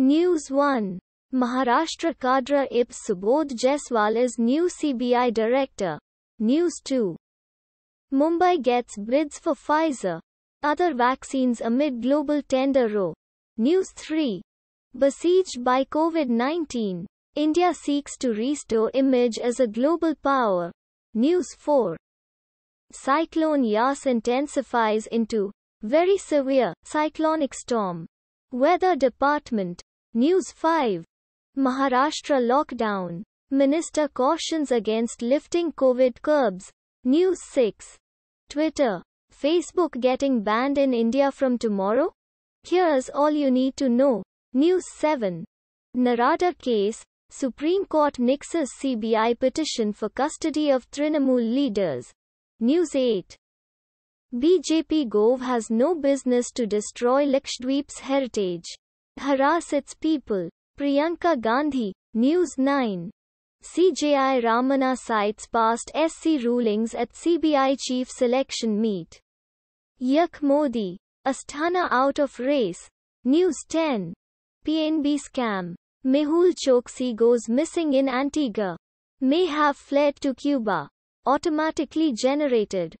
News 1. Maharashtra cadre IP Subodh Jaiswal is new CBI director. News 2. Mumbai gets bids for Pfizer. Other vaccines amid global tender row. News 3. Besieged by COVID-19. India seeks to restore image as a global power. News 4. Cyclone Yas intensifies into very severe cyclonic storm. Weather Department News 5. Maharashtra lockdown. Minister cautions against lifting COVID curbs. News 6. Twitter. Facebook getting banned in India from tomorrow? Here's all you need to know. News 7. Narada case. Supreme Court nixes CBI petition for custody of Trinamool leaders. News 8. BJP Gove has no business to destroy Lakshadweep's heritage harass its people. Priyanka Gandhi, News 9. CJI Ramana cites past SC rulings at CBI chief selection meet. Yak Modi, Asthana out of race. News 10. PNB scam. Mehul Choksi goes missing in Antigua. May have fled to Cuba. Automatically generated.